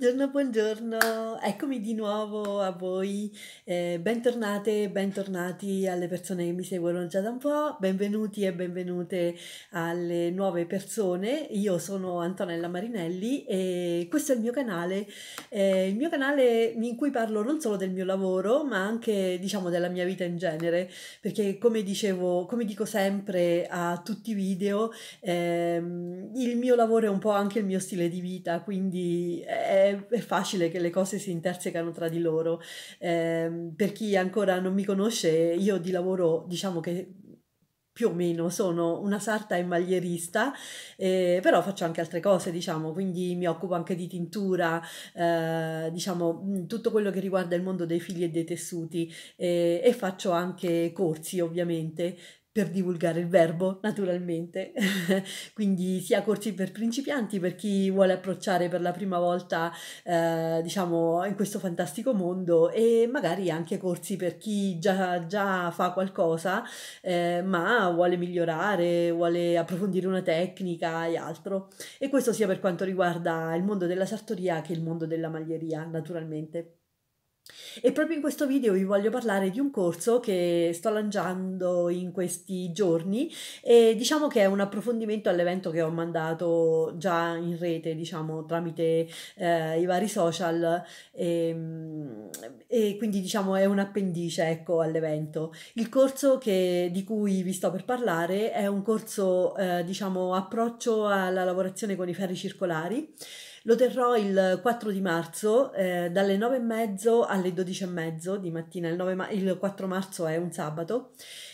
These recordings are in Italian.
Buongiorno, buongiorno, eccomi di nuovo a voi, eh, bentornate, bentornati alle persone che mi seguono già da un po', benvenuti e benvenute alle nuove persone, io sono Antonella Marinelli e questo è il mio canale, eh, il mio canale in cui parlo non solo del mio lavoro ma anche diciamo della mia vita in genere, perché come dicevo, come dico sempre a tutti i video, ehm, il mio lavoro è un po' anche il mio stile di vita, quindi... Eh, è, facile che le cose si intersecano tra di loro. Eh, per chi ancora non mi conosce, io di lavoro diciamo che più o meno sono una sarta e maglierista, eh, però faccio anche altre cose, diciamo, quindi mi occupo anche di tintura, eh, diciamo, tutto quello che riguarda il mondo dei fili e dei tessuti eh, e faccio anche corsi, ovviamente, per divulgare il verbo, naturalmente, quindi sia corsi per principianti, per chi vuole approcciare per la prima volta, eh, diciamo, in questo fantastico mondo e magari anche corsi per chi già, già fa qualcosa, eh, ma vuole migliorare, vuole approfondire una tecnica e altro. E questo sia per quanto riguarda il mondo della sartoria che il mondo della maglieria, naturalmente. E proprio in questo video vi voglio parlare di un corso che sto lanciando in questi giorni e diciamo che è un approfondimento all'evento che ho mandato già in rete, diciamo tramite eh, i vari social e, ehm, e, quindi diciamo è un appendice ecco all'evento. Il corso che, di cui vi sto per parlare è un corso eh, diciamo approccio alla lavorazione con i ferri circolari lo terrò il 4 di marzo eh, dalle 9 e mezzo alle 12 e mezzo di mattina, il, ma- il 4 marzo è un sabato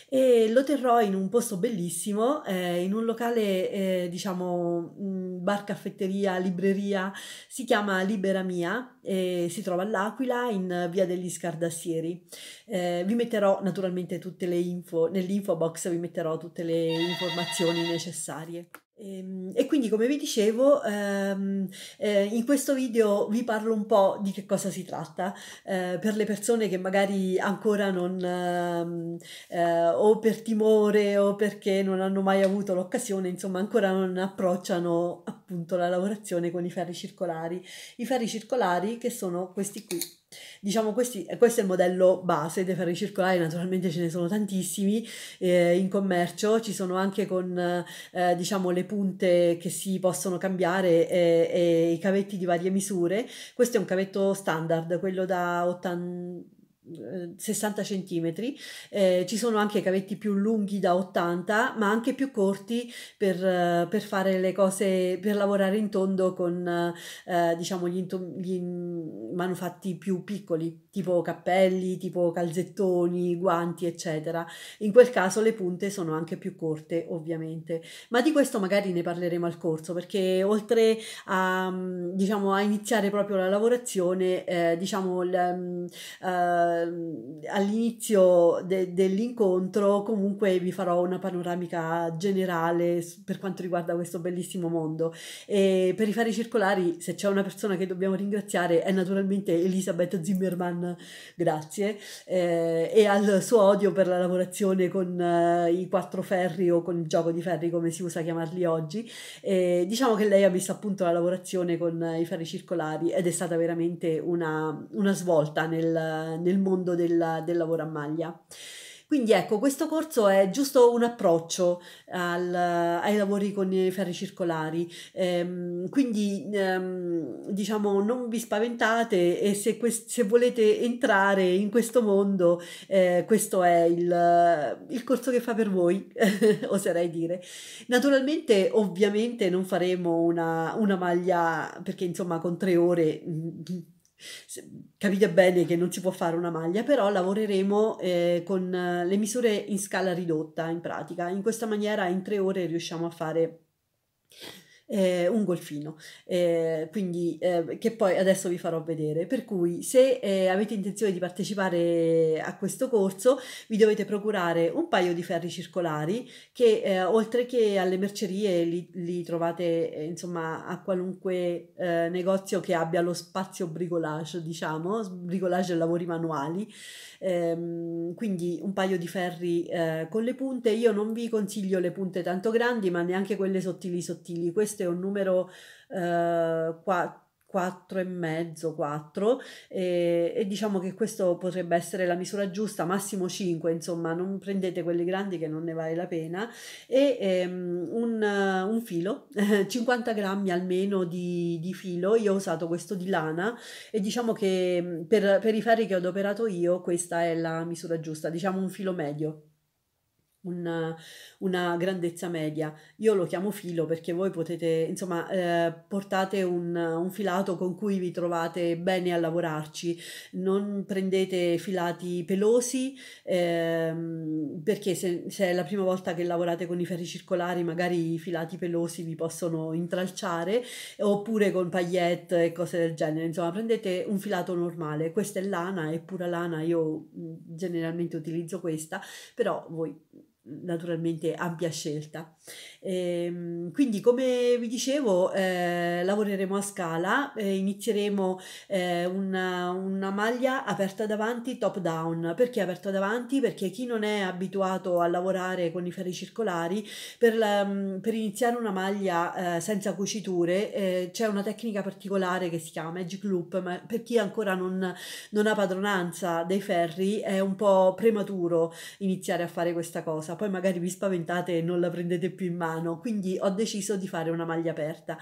e lo terrò in un posto bellissimo, eh, in un locale, eh, diciamo, mm, bar, caffetteria, libreria, si chiama Libera Mia eh, si trova all'Aquila in via degli Scardassieri. Eh, vi metterò naturalmente tutte le info, nell'info box vi metterò tutte le informazioni necessarie. E, ehm, e quindi come vi dicevo ehm, eh, in questo video vi parlo un po' di che cosa si tratta eh, per le persone che magari ancora non ehm, eh, o per timore o perché non hanno mai avuto l'occasione insomma ancora non approcciano appunto la lavorazione con i ferri circolari. I ferri circolari che sono questi qui. Diciamo questi, eh, questo è il modello base dei ferri circolari, naturalmente ce ne sono tantissimi eh, in commercio, ci sono anche con eh, diciamo le punte che si possono cambiare e, eh, e, i cavetti di varie misure. Questo è un cavetto standard, quello da 80 60 eh, centimetri eh, ci sono anche cavetti più lunghi da 80 ma anche più corti per, eh, per fare le cose per lavorare in tondo con eh, diciamo gli, into- gli manufatti più piccoli tipo cappelli tipo calzettoni guanti eccetera in quel caso le punte sono anche più corte ovviamente ma di questo magari ne parleremo al corso perché oltre a mm, diciamo a iniziare proprio la lavorazione eh, diciamo l, uh, Ehm, all'inizio de- dell'incontro comunque vi farò una panoramica generale per quanto riguarda questo bellissimo mondo. E per i fari circolari, se c'è una persona che dobbiamo ringraziare è naturalmente Elisabeth Zimmerman, grazie, eh, e al suo odio per la lavorazione con eh, i quattro ferri o con il gioco di ferri come si usa chiamarli oggi. E diciamo che lei ha messo a punto la lavorazione con i fari circolari ed è stata veramente una, una svolta nel, nel mondo del, del lavoro a maglia. Quindi ecco, questo corso è giusto un approccio al, ai lavori con i ferri circolari, ehm, quindi ehm, diciamo non vi spaventate e se, se volete entrare in questo mondo, eh, questo è il, il, corso che fa per voi, oserei dire. Naturalmente, ovviamente non faremo una, una maglia perché insomma con tre ore... Mm, capite bene che non si può fare una maglia, però lavoreremo eh, con eh, le misure in scala ridotta in pratica. In questa maniera in tre ore riusciamo a fare eh, un golfino, eh, quindi, eh, che poi adesso vi farò vedere. Per cui se eh, avete intenzione di partecipare a questo corso vi dovete procurare un paio di ferri circolari che eh, oltre che alle mercerie li, li trovate eh, insomma a qualunque negozio che abbia lo spazio bricolage, diciamo, bricolage e lavori manuali, ehm, quindi un paio di ferri con le punte. Io non vi consiglio le punte tanto grandi ma neanche quelle sottili sottili, Questo questo è un numero eh, 4 4 e mezzo, 4 e, e, diciamo che questo potrebbe essere la misura giusta, massimo 5, insomma non prendete quelli grandi che non ne vale la pena e ehm, un, un, filo, 50 grammi almeno di, di, filo, io ho usato questo di lana e diciamo che per, per i ferri che ho adoperato io questa è la misura giusta, diciamo un filo medio una, una, grandezza media. Io lo chiamo filo perché voi potete, insomma, eh, portate un, un, filato con cui vi trovate bene a lavorarci, non prendete filati pelosi ehm, perché se, se, è la prima volta che lavorate con i ferri circolari magari i filati pelosi vi possono intralciare oppure con pagliette e cose del genere, insomma prendete un filato normale, questa è lana, è pura lana, io mm, generalmente utilizzo questa, però voi naturalmente ampia scelta. E, ehm, quindi come vi dicevo eh, lavoreremo a scala, eh, inizieremo eh, una, una, maglia aperta davanti top down. Perché aperta davanti? Perché chi non è abituato a lavorare con i ferri circolari, per, la, mm, per iniziare una maglia eh, senza cuciture eh, c'è una tecnica particolare che si chiama Magic Loop, ma per chi ancora non, non ha padronanza dei ferri è un po' prematuro iniziare a fare questa cosa, poi magari vi spaventate e non la prendete più in mano piano, quindi ho deciso di fare una maglia aperta.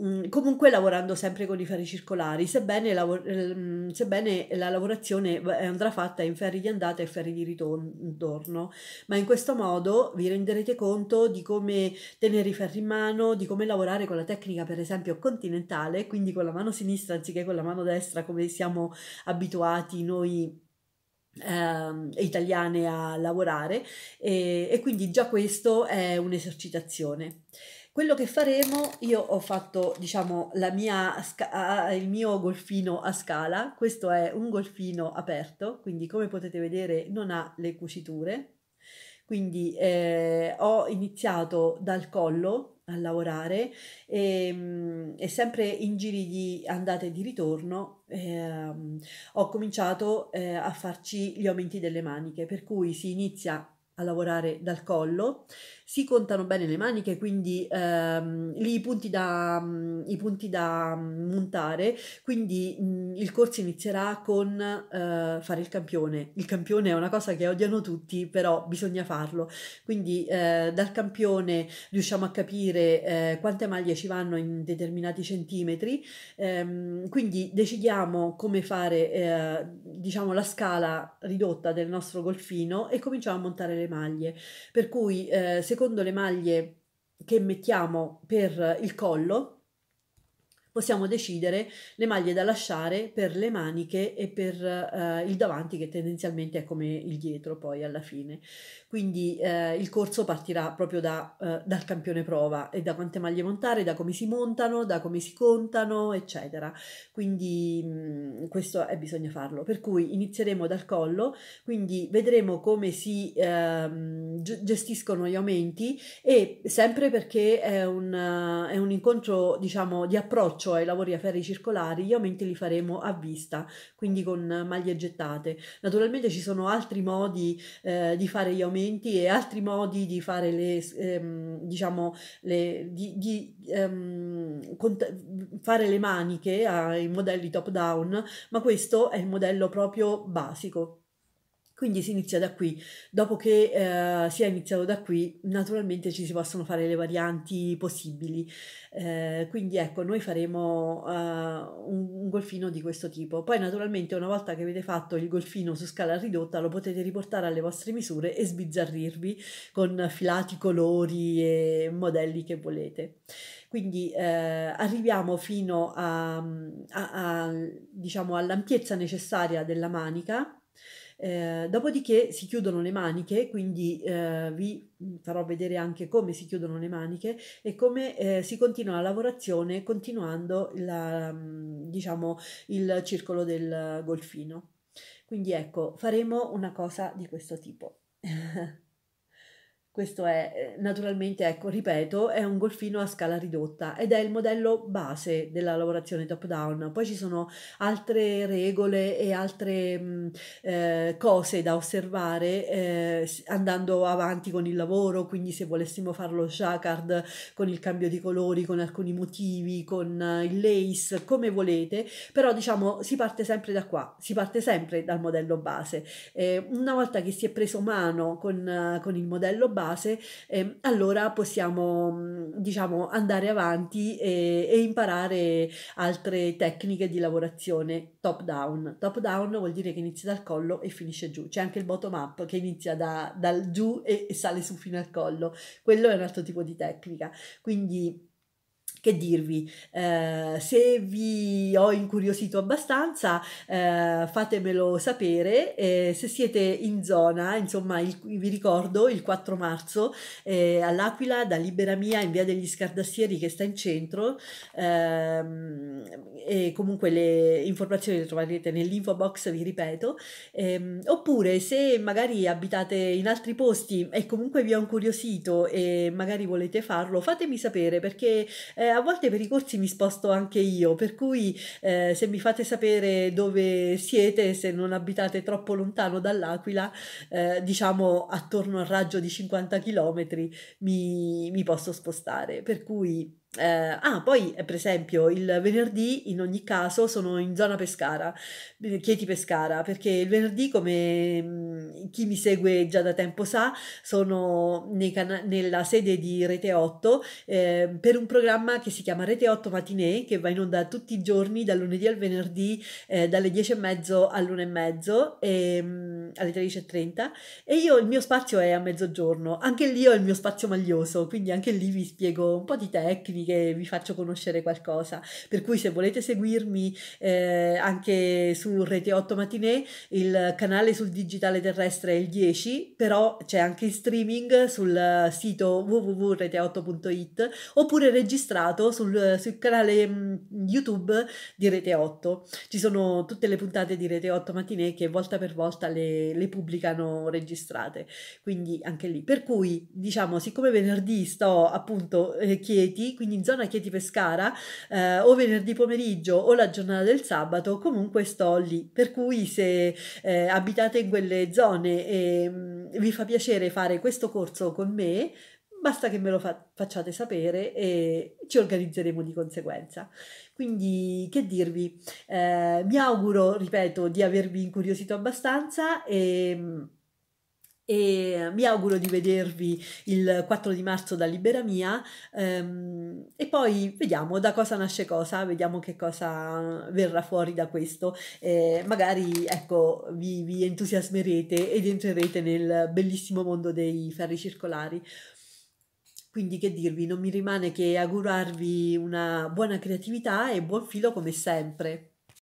Mm, comunque lavorando sempre con i ferri circolari, sebbene, lav- ehm, sebbene, la lavorazione eh, andrà fatta in ferri di andata e ferri di ritorno, ma in questo modo vi renderete conto di come tenere i ferri in mano, di come lavorare con la tecnica per esempio continentale, quindi con la mano sinistra anziché con la mano destra come siamo abituati noi Ehm, italiane a lavorare e, e, quindi già questo è un'esercitazione. Quello che faremo, io ho fatto diciamo la mia, sca- il mio golfino a scala, questo è un golfino aperto, quindi come potete vedere non ha le cuciture, quindi eh, ho iniziato dal collo a lavorare e, ehm, e sempre in giri di andata e di ritorno ehm, ho cominciato eh, a farci gli aumenti delle maniche, per cui si inizia a lavorare dal collo, si contano bene le maniche, quindi ehm, lì i punti da, mm, i punti da mm, montare, quindi mh, mm, il corso inizierà con eh, fare il campione. Il campione è una cosa che odiano tutti, però bisogna farlo. Quindi eh, dal campione riusciamo a capire eh, quante maglie ci vanno in determinati centimetri, ehm, quindi decidiamo come fare eh, diciamo la scala ridotta del nostro golfino e cominciamo a montare le maglie. Per cui, eh, secondo le maglie che mettiamo per il collo, possiamo decidere le maglie da lasciare per le maniche e per eh, il davanti che tendenzialmente è come il dietro poi alla fine. Quindi eh, il corso partirà proprio da, eh, dal campione prova e da quante maglie montare, da come si montano, da come si contano, eccetera. Quindi mh, mm, questo è, bisogna farlo. Per cui inizieremo dal collo, quindi vedremo come si ehm, gestiscono gli aumenti e sempre perché è un, è un incontro diciamo di approccio cioè lavori a ferri circolari, gli aumenti li faremo a vista, quindi con maglie gettate. Naturalmente ci sono altri modi eh, di fare gli aumenti e altri modi di fare le, ehm, diciamo, le, di, di ehm, cont- fare le maniche ai modelli top down, ma questo è il modello proprio basico. Quindi si inizia da qui. Dopo che eh, si è iniziato da qui, naturalmente ci si possono fare le varianti possibili. Eh, quindi ecco, noi faremo eh, un, un, golfino di questo tipo. Poi naturalmente una volta che avete fatto il golfino su scala ridotta lo potete riportare alle vostre misure e sbizzarrirvi con filati, colori e modelli che volete. Quindi eh, arriviamo fino a, a, a, diciamo, all'ampiezza necessaria della manica. Eh, dopodiché si chiudono le maniche, quindi eh, vi farò vedere anche come si chiudono le maniche e come eh, si continua la lavorazione continuando la, mm, diciamo, il circolo del golfino. Quindi ecco, faremo una cosa di questo tipo. Questo è eh, naturalmente, ecco, ripeto, è un golfino a scala ridotta ed è il modello base della lavorazione top down. Poi ci sono altre regole e altre mh, mm, eh, cose da osservare eh, andando avanti con il lavoro, quindi se volessimo fare lo jacquard con il cambio di colori, con alcuni motivi, con eh, il lace, come volete, però diciamo si parte sempre da qua, si parte sempre dal modello base. Eh, una volta che si è preso mano con, eh, con il modello base, base, eh, allora possiamo mhmm, diciamo andare avanti e, e imparare altre tecniche di lavorazione top down. Top down vuol dire che inizia dal collo e finisce giù. C'è anche il bottom up che inizia da, dal giù e, e sale su fino al collo. Quello è un altro tipo di tecnica. Quindi che dirvi? Eh, se vi ho incuriosito abbastanza, eh, fatemelo sapere. Eh, se siete in zona, insomma, il, vi ricordo il 4 marzo eh, all'Aquila da Libera Mia in via degli Scardassieri che sta in centro. Ehm, e comunque le informazioni le troverete nell'info box, vi ripeto. Ehm, oppure se magari abitate in altri posti e comunque vi ho incuriosito e magari volete farlo, fatemi sapere perché eh, a volte per i corsi mi sposto anche io, per cui eh, se mi fate sapere dove siete, se non abitate troppo lontano dall'Aquila, eh, diciamo attorno al raggio di 50 km mi, mi posso spostare. Per cui eh, ah, poi eh, per esempio il venerdì in ogni caso sono in zona Pescara, eh, Chieti Pescara, perché il venerdì, come mm, chi mi segue già da tempo sa, sono can- nella sede di Rete 8 eh, per un programma che si chiama Rete 8 Matinee, che va in onda tutti i giorni dal lunedì al venerdì eh, dalle mezzo all'1.30 e, mh, ehm, alle 13.30 e io il mio spazio è a mezzogiorno, anche lì ho il mio spazio maglioso, quindi anche lì vi spiego un po' di tecniche che vi faccio conoscere qualcosa. Per cui se volete seguirmi eh, anche su Rete 8 Matinée, il canale sul digitale terrestre è il 10, però c'è anche in streaming sul sito www.rete8.it oppure registrato sul, sul canale mh, mm, YouTube di Rete 8. Ci sono tutte le puntate di Rete 8 Matinée che volta per volta le, le pubblicano registrate, quindi anche lì. Per cui diciamo, siccome venerdì sto appunto eh, Chieti, quindi ogni zona Chieti Pescara, eh, o venerdì pomeriggio o la giornata del sabato, comunque sto lì. Per cui se eh, abitate in quelle zone e mh, mm, vi fa piacere fare questo corso con me, basta che me lo fa- facciate sapere e ci organizzeremo di conseguenza. Quindi, che dirvi? Eh, mi auguro, ripeto, di avervi incuriosito abbastanza e mm, e mi auguro di vedervi il 4 di marzo da Libera Mia ehm, e poi vediamo da cosa nasce cosa, vediamo che cosa verrà fuori da questo eh, magari ecco vi, vi entusiasmerete ed entrerete nel bellissimo mondo dei ferri circolari quindi che dirvi, non mi rimane che augurarvi una buona creatività e buon filo come sempre.